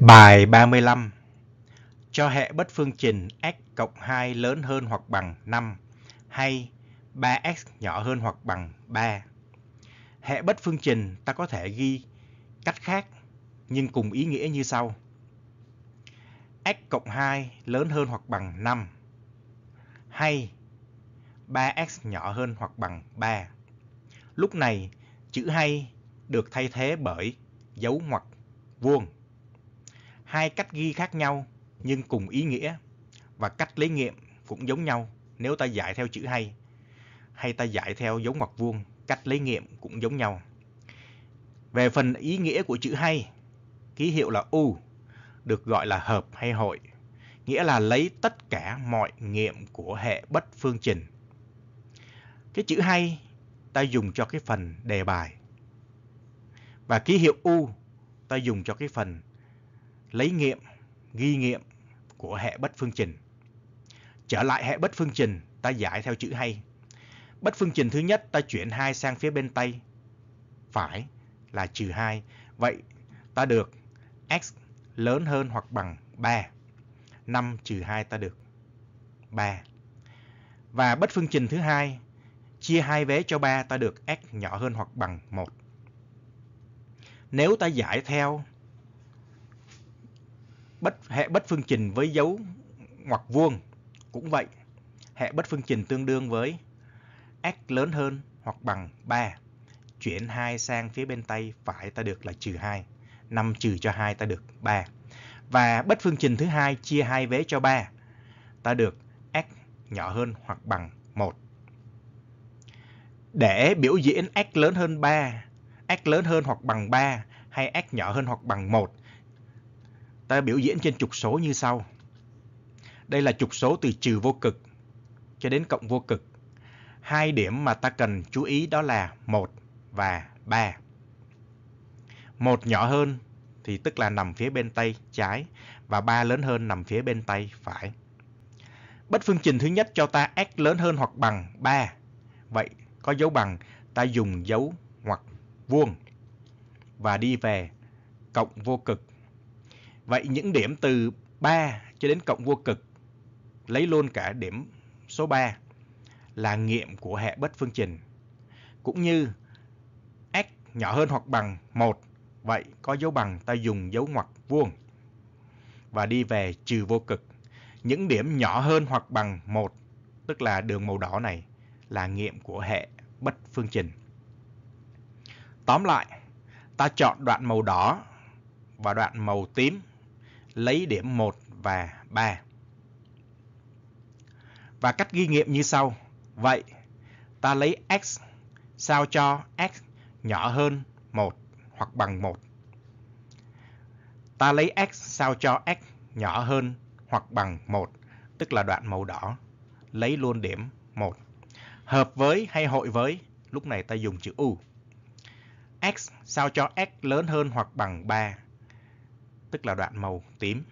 Bài 35 Cho hệ bất phương trình x cộng 2 lớn hơn hoặc bằng 5 hay 3x nhỏ hơn hoặc bằng 3. Hệ bất phương trình ta có thể ghi cách khác nhưng cùng ý nghĩa như sau. x cộng 2 lớn hơn hoặc bằng 5 hay 3x nhỏ hơn hoặc bằng 3. Lúc này chữ hay được thay thế bởi dấu ngoặc vuông hai cách ghi khác nhau nhưng cùng ý nghĩa và cách lấy nghiệm cũng giống nhau nếu ta giải theo chữ hay hay ta giải theo dấu ngoặc vuông cách lấy nghiệm cũng giống nhau về phần ý nghĩa của chữ hay ký hiệu là u được gọi là hợp hay hội nghĩa là lấy tất cả mọi nghiệm của hệ bất phương trình cái chữ hay ta dùng cho cái phần đề bài và ký hiệu u ta dùng cho cái phần lấy nghiệm, ghi nghiệm của hệ bất phương trình. Trở lại hệ bất phương trình, ta giải theo chữ hay. Bất phương trình thứ nhất ta chuyển 2 sang phía bên tay phải là trừ 2. Vậy ta được x lớn hơn hoặc bằng 3. 5 trừ 2 ta được 3. Và bất phương trình thứ hai chia hai vế cho 3 ta được x nhỏ hơn hoặc bằng 1. Nếu ta giải theo bất hệ bất phương trình với dấu ngoặc vuông cũng vậy hệ bất phương trình tương đương với x lớn hơn hoặc bằng 3 chuyển 2 sang phía bên tay phải ta được là trừ 2 5 trừ cho 2 ta được 3 và bất phương trình thứ hai chia hai vế cho 3 ta được x nhỏ hơn hoặc bằng 1 để biểu diễn x lớn hơn 3 x lớn hơn hoặc bằng 3 hay x nhỏ hơn hoặc bằng 1 ta biểu diễn trên trục số như sau. Đây là trục số từ trừ vô cực cho đến cộng vô cực. Hai điểm mà ta cần chú ý đó là 1 và 3. 1 nhỏ hơn thì tức là nằm phía bên tay trái và 3 lớn hơn nằm phía bên tay phải. Bất phương trình thứ nhất cho ta x lớn hơn hoặc bằng 3. Vậy có dấu bằng ta dùng dấu ngoặc vuông và đi về cộng vô cực Vậy những điểm từ 3 cho đến cộng vô cực, lấy luôn cả điểm số 3 là nghiệm của hệ bất phương trình. Cũng như x nhỏ hơn hoặc bằng 1, vậy có dấu bằng ta dùng dấu ngoặc vuông và đi về trừ vô cực. Những điểm nhỏ hơn hoặc bằng 1, tức là đường màu đỏ này, là nghiệm của hệ bất phương trình. Tóm lại, ta chọn đoạn màu đỏ và đoạn màu tím lấy điểm 1 và 3. Và cách ghi nghiệm như sau. Vậy, ta lấy x sao cho x nhỏ hơn 1 hoặc bằng 1. Ta lấy x sao cho x nhỏ hơn hoặc bằng 1, tức là đoạn màu đỏ, lấy luôn điểm 1. Hợp với hay hội với, lúc này ta dùng chữ U. x sao cho x lớn hơn hoặc bằng 3 tức là đoạn màu tím.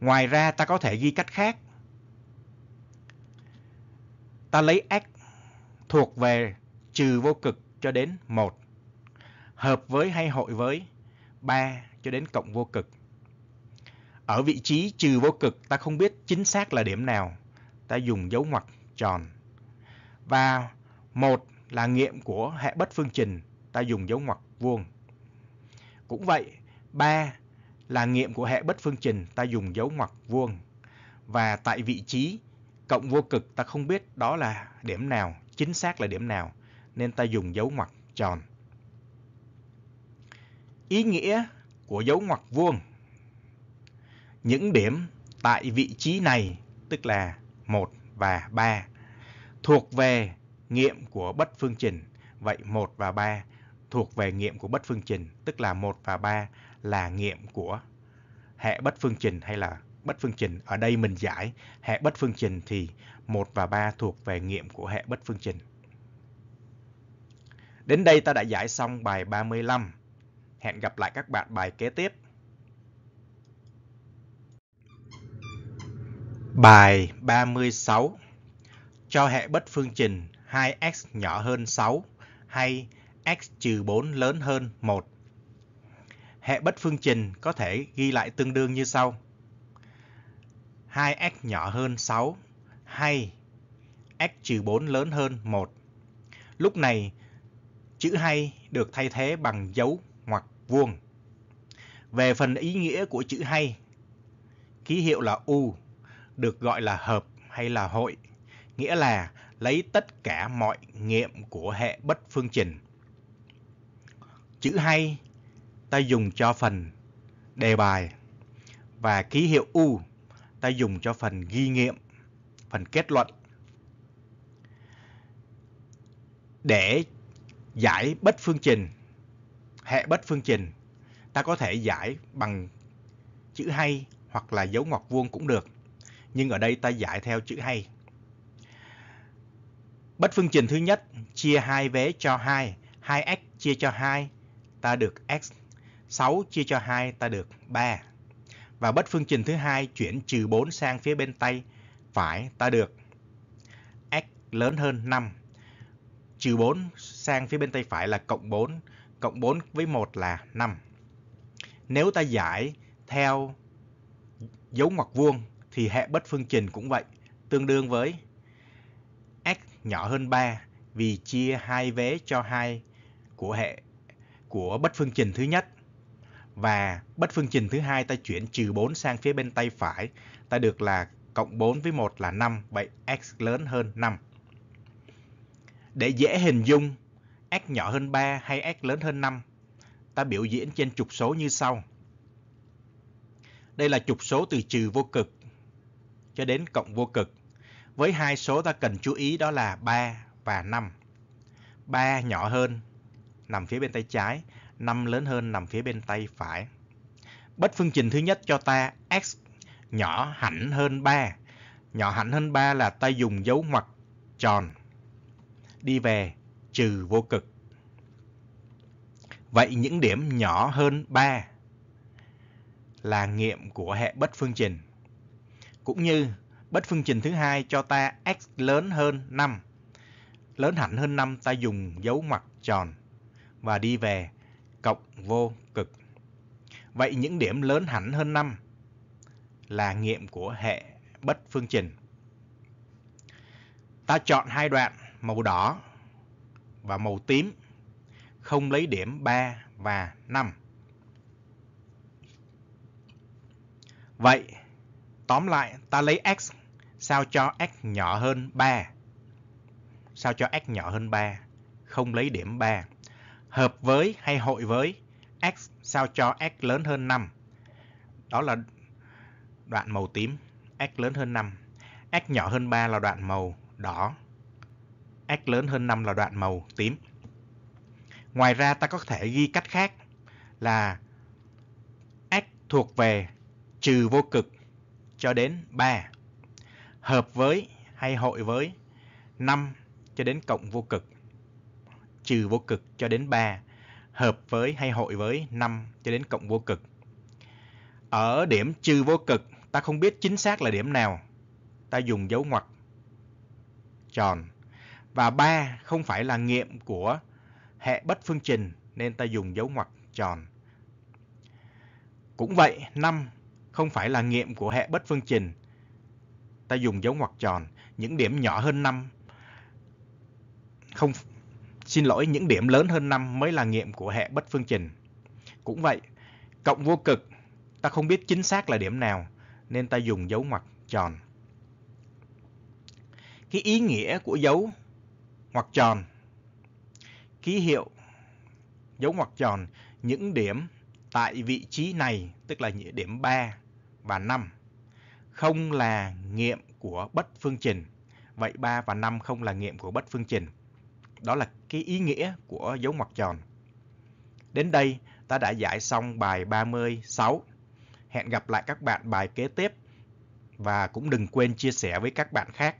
Ngoài ra ta có thể ghi cách khác. Ta lấy x thuộc về trừ vô cực cho đến 1, hợp với hay hội với 3 cho đến cộng vô cực. Ở vị trí trừ vô cực ta không biết chính xác là điểm nào, ta dùng dấu ngoặc tròn. Và một là nghiệm của hệ bất phương trình, ta dùng dấu ngoặc vuông. Cũng vậy, 3 là nghiệm của hệ bất phương trình ta dùng dấu ngoặc vuông. Và tại vị trí cộng vô cực ta không biết đó là điểm nào, chính xác là điểm nào, nên ta dùng dấu ngoặc tròn. Ý nghĩa của dấu ngoặc vuông. Những điểm tại vị trí này, tức là 1 và 3, thuộc về nghiệm của bất phương trình. Vậy 1 và 3 thuộc về nghiệm của bất phương trình, tức là 1 và 3 là nghiệm của hệ bất phương trình hay là bất phương trình. Ở đây mình giải hệ bất phương trình thì 1 và 3 thuộc về nghiệm của hệ bất phương trình. Đến đây ta đã giải xong bài 35. Hẹn gặp lại các bạn bài kế tiếp. Bài 36 Cho hệ bất phương trình 2x nhỏ hơn 6 hay x-4 lớn hơn 1 hệ bất phương trình có thể ghi lại tương đương như sau. 2x nhỏ hơn 6 hay x-4 lớn hơn 1. Lúc này, chữ hay được thay thế bằng dấu ngoặc vuông. Về phần ý nghĩa của chữ hay, ký hiệu là U được gọi là hợp hay là hội, nghĩa là lấy tất cả mọi nghiệm của hệ bất phương trình. Chữ hay ta dùng cho phần đề bài và ký hiệu U ta dùng cho phần ghi nghiệm, phần kết luận. Để giải bất phương trình, hệ bất phương trình, ta có thể giải bằng chữ hay hoặc là dấu ngoặc vuông cũng được. Nhưng ở đây ta giải theo chữ hay. Bất phương trình thứ nhất, chia hai vế cho 2, 2x chia cho 2, ta được x 6 chia cho 2 ta được 3. Và bất phương trình thứ hai chuyển trừ 4 sang phía bên tay phải ta được x lớn hơn 5. Trừ 4 sang phía bên tay phải là cộng 4, cộng 4 với 1 là 5. Nếu ta giải theo dấu ngoặc vuông thì hệ bất phương trình cũng vậy, tương đương với x nhỏ hơn 3 vì chia hai vế cho hai của hệ của bất phương trình thứ nhất và bất phương trình thứ hai ta chuyển trừ 4 sang phía bên tay phải, ta được là cộng 4 với 1 là 5, vậy x lớn hơn 5. Để dễ hình dung x nhỏ hơn 3 hay x lớn hơn 5, ta biểu diễn trên trục số như sau. Đây là trục số từ trừ vô cực cho đến cộng vô cực. Với hai số ta cần chú ý đó là 3 và 5. 3 nhỏ hơn nằm phía bên tay trái, 5 lớn hơn nằm phía bên tay phải. Bất phương trình thứ nhất cho ta x nhỏ hẳn hơn 3. Nhỏ hẳn hơn 3 là ta dùng dấu ngoặc tròn đi về trừ vô cực. Vậy những điểm nhỏ hơn 3 là nghiệm của hệ bất phương trình. Cũng như bất phương trình thứ hai cho ta x lớn hơn 5. Lớn hẳn hơn 5 ta dùng dấu ngoặc tròn và đi về, cộng vô cực. Vậy những điểm lớn hẳn hơn năm là nghiệm của hệ bất phương trình. Ta chọn hai đoạn màu đỏ và màu tím, không lấy điểm 3 và 5. Vậy, tóm lại ta lấy x sao cho x nhỏ hơn 3. Sao cho x nhỏ hơn 3, không lấy điểm 3 hợp với hay hội với x sao cho x lớn hơn 5. Đó là đoạn màu tím, x lớn hơn 5. x nhỏ hơn 3 là đoạn màu đỏ. x lớn hơn 5 là đoạn màu tím. Ngoài ra ta có thể ghi cách khác là x thuộc về trừ vô cực cho đến 3 hợp với hay hội với 5 cho đến cộng vô cực trừ vô cực cho đến 3 hợp với hay hội với 5 cho đến cộng vô cực. Ở điểm trừ vô cực, ta không biết chính xác là điểm nào. Ta dùng dấu ngoặc tròn. Và 3 không phải là nghiệm của hệ bất phương trình nên ta dùng dấu ngoặc tròn. Cũng vậy, 5 không phải là nghiệm của hệ bất phương trình. Ta dùng dấu ngoặc tròn. Những điểm nhỏ hơn 5 không Xin lỗi, những điểm lớn hơn 5 mới là nghiệm của hệ bất phương trình. Cũng vậy, cộng vô cực, ta không biết chính xác là điểm nào, nên ta dùng dấu ngoặc tròn. Cái ý nghĩa của dấu ngoặc tròn, ký hiệu dấu ngoặc tròn, những điểm tại vị trí này, tức là những điểm 3 và 5, không là nghiệm của bất phương trình. Vậy 3 và 5 không là nghiệm của bất phương trình. Đó là cái ý nghĩa của dấu ngoặc tròn. Đến đây, ta đã giải xong bài 36. Hẹn gặp lại các bạn bài kế tiếp và cũng đừng quên chia sẻ với các bạn khác.